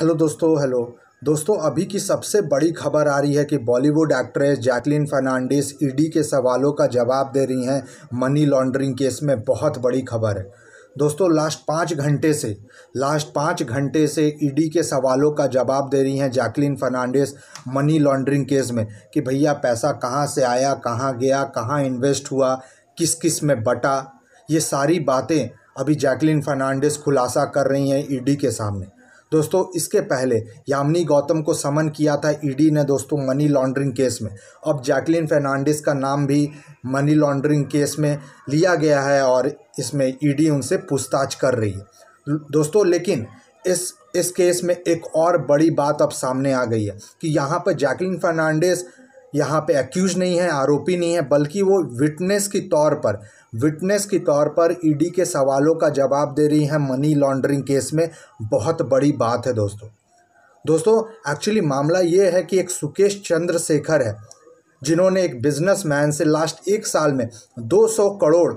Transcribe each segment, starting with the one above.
hello दोस्तों hello दोस्तों अभी की सबसे बड़ी खबर आ रही है कि बॉलीवुड एक्ट्रेस जैकलिन फर्नांडिस ईडी के सवालों का जवाब दे रही हैं मनी लॉन्ड्रिंग केस में बहुत बड़ी खबर है दोस्तों लास्ट पाँच घंटे से लास्ट पाँच घंटे से ईडी के सवालों का जवाब दे रही हैं Jacqueline Fernandez money laundering case में कि भैया पैसा कहाँ से आया कहाँ गया कहाँ इन्वेस्ट हुआ किस किस में बटा ये सारी बातें अभी जैकलिन फर्नांडिस खुलासा कर रही हैं ईडी के सामने दोस्तों इसके पहले यामिनी गौतम को समन किया था ईडी ने दोस्तों मनी लॉन्ड्रिंग केस में अब जैकलिन फर्नांडिस का नाम भी मनी लॉन्ड्रिंग केस में लिया गया है और इसमें ईडी उनसे पूछताछ कर रही है दोस्तों लेकिन इस इस केस में एक और बड़ी बात अब सामने आ गई है कि यहाँ पर जैकलिन फर्नांडिस यहाँ पे एक्यूज नहीं है आरोपी नहीं है बल्कि वो विटनेस की तौर पर विटनेस की तौर पर ईडी e के सवालों का जवाब दे रही है मनी लॉन्ड्रिंग केस में बहुत बड़ी बात है दोस्तों दोस्तों एक्चुअली मामला ये है कि एक सुकेश चंद्र शेखर है जिन्होंने एक बिजनेसमैन से लास्ट एक साल में 200 करोड़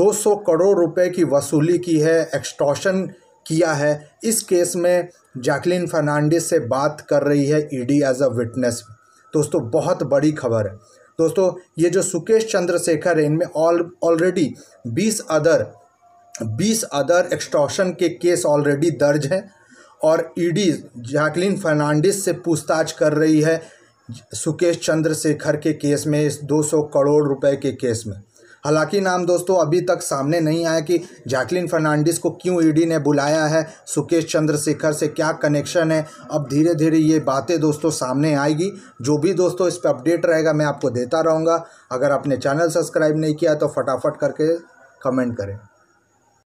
200 करोड़ रुपए की वसूली की है एक्सटॉशन किया है इस केस में जैकलिन फर्नांडिस से बात कर रही है ईडी एज अ विटनेस में दोस्तों बहुत बड़ी खबर है दोस्तों ये जो सुकेश चंद्रशेखर है इनमें ऑल ऑलरेडी बीस अदर बीस अदर एक्सटॉर्शन के केस ऑलरेडी दर्ज हैं और ईडी जैकलिन फर्नांडिस से पूछताछ कर रही है सुकेश चंद्रशेखर के केस में इस 200 करोड़ रुपए के केस में हालांकि नाम दोस्तों अभी तक सामने नहीं आया कि जैकलिन फर्नांडिस को क्यों ईडी e ने बुलाया है सुकेश चंद्रशेखर से क्या कनेक्शन है अब धीरे धीरे ये बातें दोस्तों सामने आएगी जो भी दोस्तों इस पर अपडेट रहेगा मैं आपको देता रहूँगा अगर आपने चैनल सब्सक्राइब नहीं किया तो फटाफट करके कमेंट करें